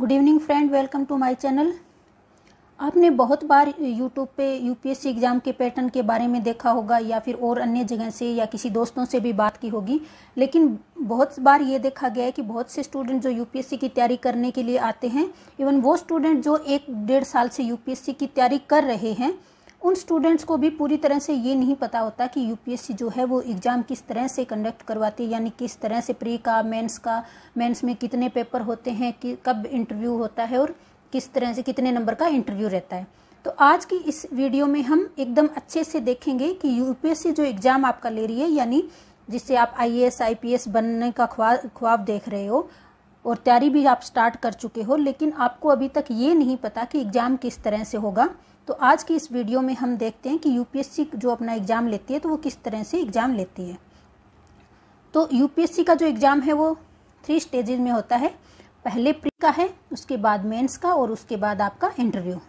good evening friend welcome to my channel आपने बहुत बार यूट्यूब पे यूपीएससी एग्ज़ाम के पैटर्न के बारे में देखा होगा या फिर और अन्य जगह से या किसी दोस्तों से भी बात की होगी लेकिन बहुत बार ये देखा गया है कि बहुत से स्टूडेंट जो यूपीएससी की तैयारी करने के लिए आते हैं इवन वो स्टूडेंट जो एक डेढ़ साल से यूपीएससी की तैयारी कर रहे हैं उन स्टूडेंट्स को भी पूरी तरह से ये नहीं पता होता कि यूपीएससी जो है वो एग्ज़ाम किस तरह से कंडक्ट करवाती है यानी किस तरह से प्री का मेंस का मेंस में कितने पेपर होते हैं कि कब इंटरव्यू होता है और किस तरह से कितने नंबर का इंटरव्यू रहता है तो आज की इस वीडियो में हम एकदम अच्छे से देखेंगे कि यूपीएससी जो एग्ज़ाम आपका ले रही है यानी जिससे आप I S I P S बनने का ख्वाब ख्वाब देख रहे हो और तैयारी भी आप स्टार्ट कर चुके हो लेकिन आपको अभी तक ये नहीं पता कि एग्ज़ाम किस तरह से होगा तो आज की इस वीडियो में हम देखते हैं कि यूपीएससी जो अपना एग्ज़ाम लेती है तो वो किस तरह से एग्ज़ाम लेती है तो यूपीएससी का जो एग्ज़ाम है वो थ्री स्टेजेज में होता है पहले प्री का है उसके बाद मेंस का और उसके बाद आपका इंटरव्यू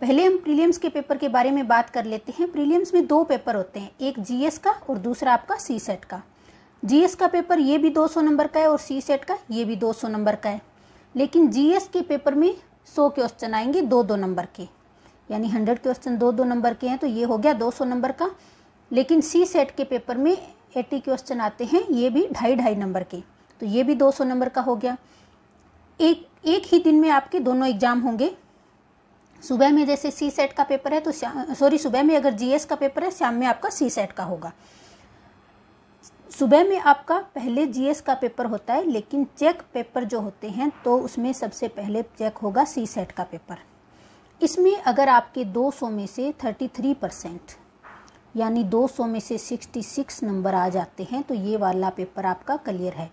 पहले हम प्रीलियम्स के पेपर के बारे में बात कर लेते हैं प्रीलियम्स में दो पेपर होते हैं एक जीएस का और दूसरा आपका सी सेट का जीएस का पेपर ये भी 200 नंबर का है और सी सेट का ये भी 200 नंबर का है लेकिन जीएस के पेपर में 100 क्वेश्चन आएंगे दो दो नंबर के यानी 100 क्वेश्चन दो दो नंबर के हैं तो ये हो गया 200 नंबर का लेकिन सी सेट के पेपर में 80 क्वेश्चन आते हैं ये भी ढाई ढाई नंबर के तो ये भी 200 नंबर का हो गया एक एक ही दिन में आपके दोनों एग्जाम होंगे सुबह में जैसे सी सेट का पेपर है तो सॉरी सुबह में अगर जीएस का पेपर है शाम में आपका सी सेट का होगा सुबह में आपका पहले जीएस का पेपर होता है लेकिन चेक पेपर जो होते हैं तो उसमें सबसे पहले चेक होगा सी सेट का पेपर इसमें अगर आपके 200 में से 33 परसेंट यानी 200 में से 66 नंबर आ जाते हैं तो ये वाला पेपर आपका क्लियर है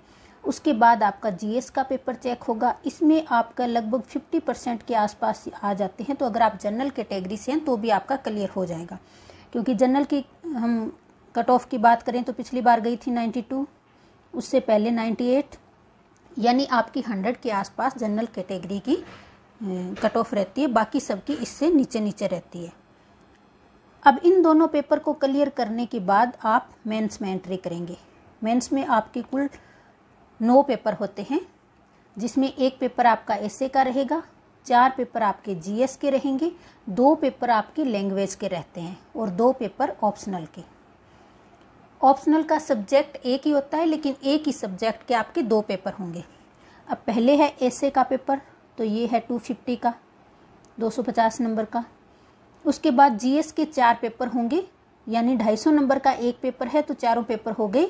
उसके बाद आपका जीएस का पेपर चेक होगा इसमें आपका लगभग 50 परसेंट के आसपास आ जाते हैं तो अगर आप जनरल कैटेगरी से हैं तो भी आपका क्लियर हो जाएगा क्योंकि जनरल की हम कट ऑफ की बात करें तो पिछली बार गई थी 92 उससे पहले 98 यानी आपकी 100 के आसपास जनरल कैटेगरी की कट ऑफ रहती है बाकी सबकी इससे नीचे नीचे रहती है अब इन दोनों पेपर को क्लियर करने के बाद आप मेंस में एंट्री करेंगे मेंस में आपके कुल नौ पेपर होते हैं जिसमें एक पेपर आपका एस का रहेगा चार पेपर आपके जीएस के रहेंगे दो पेपर आपके लैंग्वेज के रहते हैं और दो पेपर ऑप्शनल के ऑप्शनल का सब्जेक्ट एक ही होता है लेकिन एक ही सब्जेक्ट के आपके दो पेपर होंगे अब पहले है एसे का पेपर तो ये है टू फिफ्टी का दो सौ पचास नंबर का उसके बाद जीएस के चार पेपर होंगे यानी ढाई सौ नंबर का एक पेपर है तो चारों पेपर हो गए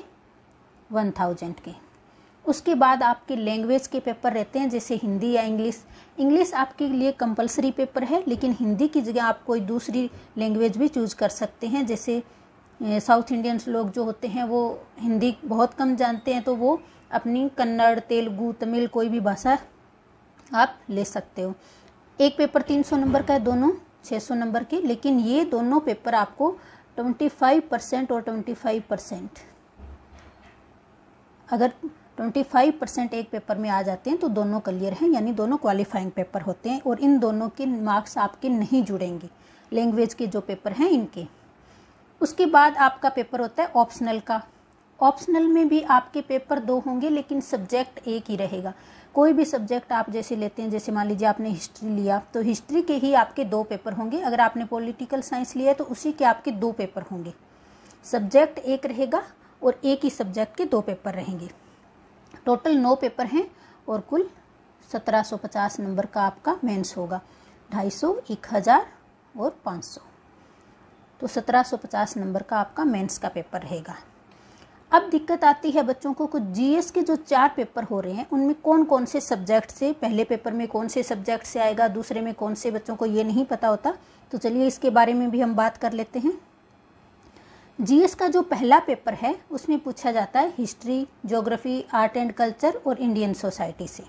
वन थाउजेंड के उसके बाद आपके लैंग्वेज के पेपर रहते हैं जैसे हिंदी या इंग्लिश इंग्लिश आपके लिए कंपलसरी पेपर है लेकिन हिंदी की जगह आप कोई दूसरी लैंग्वेज भी चूज कर सकते हैं जैसे साउथ इंडियंस लोग जो होते हैं वो हिंदी बहुत कम जानते हैं तो वो अपनी कन्नड़ तेलुगू तमिल कोई भी भाषा आप ले सकते हो एक पेपर तीन सौ नंबर का है दोनों छः सौ नंबर के लेकिन ये दोनों पेपर आपको ट्वेंटी फाइव परसेंट और ट्वेंटी फाइव परसेंट अगर ट्वेंटी फाइव परसेंट एक पेपर में आ जाते हैं तो दोनों क्लियर हैं यानी दोनों क्वालिफाइंग पेपर होते हैं और इन दोनों के मार्क्स आपके नहीं जुड़ेंगे लैंग्वेज के जो पेपर हैं इनके उसके बाद आपका पेपर होता है ऑप्शनल का ऑप्शनल में भी आपके पेपर दो होंगे लेकिन सब्जेक्ट एक ही रहेगा कोई भी सब्जेक्ट आप जैसे लेते हैं जैसे मान लीजिए आपने हिस्ट्री लिया तो हिस्ट्री के ही आपके दो पेपर होंगे अगर आपने पॉलिटिकल साइंस लिया है तो उसी के आपके दो पेपर होंगे सब्जेक्ट एक रहेगा और एक ही सब्जेक्ट के दो पेपर रहेंगे टोटल नौ पेपर हैं और कुल 1750 नंबर का आपका मेंस होगा एक हजार और सौ तो 1750 नंबर का आपका मेंस का पेपर रहेगा अब दिक्कत आती है बच्चों को कुछ जीएस के जो चार पेपर हो रहे हैं उनमें कौन कौन से सब्जेक्ट से पहले पेपर में कौन से सब्जेक्ट से आएगा दूसरे में कौन से बच्चों को ये नहीं पता होता तो चलिए इसके बारे में भी हम बात कर लेते हैं जीएस का जो पहला पेपर है उसमें पूछा जाता है history geography art and culture और इंडियन सोसाइटी से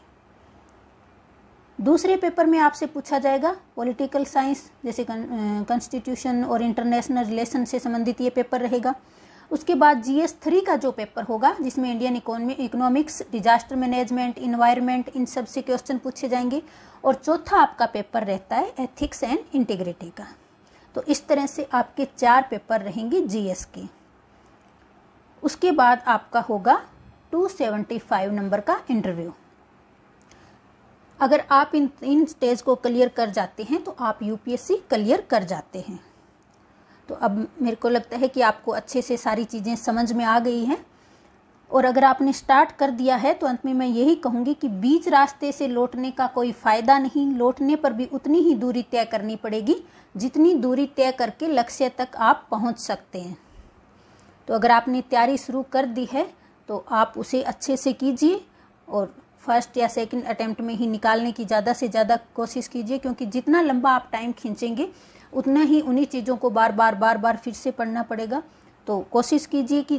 दूसरे पेपर में आपसे पूछा जाएगा पॉलिटिकल साइंस जैसे कॉन्स्टिट्यूशन और इंटरनेशनल रिलेशन से संबंधित ये पेपर रहेगा उसके बाद जीएस थ्री का जो पेपर होगा जिसमें Indian economy economics disaster management environment इन सब से क्वेश्चन पूछे जाएंगे और चौथा आपका पेपर रहता है एथिक्स एंड इंटीग्रिटी का तो इस तरह से आपके चार पेपर रहेंगे जीएस के उसके बाद आपका होगा 275 नंबर का इंटरव्यू अगर आप इन इन स्टेज को क्लियर कर जाते हैं तो आप यूपीएससी क्लियर कर जाते हैं तो अब मेरे को लगता है कि आपको अच्छे से सारी चीज़ें समझ में आ गई हैं और अगर आपने स्टार्ट कर दिया है तो अंत में मैं यही कहूँगी कि बीच रास्ते से लौटने का कोई फ़ायदा नहीं लौटने पर भी उतनी ही दूरी तय करनी पड़ेगी जितनी दूरी तय करके लक्ष्य तक आप पहुँच सकते हैं तो अगर आपने तैयारी शुरू कर दी है तो आप उसे अच्छे से कीजिए और फर्स्ट या सेकंड अटेम्प्ट में ही निकालने की ज़्यादा से ज़्यादा कोशिश कीजिए क्योंकि जितना लंबा आप टाइम खींचेंगे उतना ही उन्हीं चीज़ों को बार बार बार बार फिर से पढ़ना पड़ेगा तो कोशिश कीजिए कि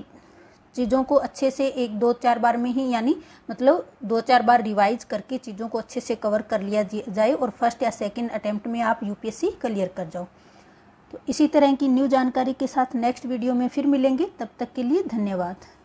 चीज़ों को अच्छे से एक दो चार बार में ही यानी मतलब दो चार बार रिवाइज करके चीज़ों को अच्छे से कवर कर लिया जाए और फर्स्ट या सेकेंड अटेम्प्ट में आप यूपीएससी क्लियर कर जाओ तो इसी तरह की न्यू जानकारी के साथ नेक्स्ट वीडियो में फिर मिलेंगे तब तक के लिए धन्यवाद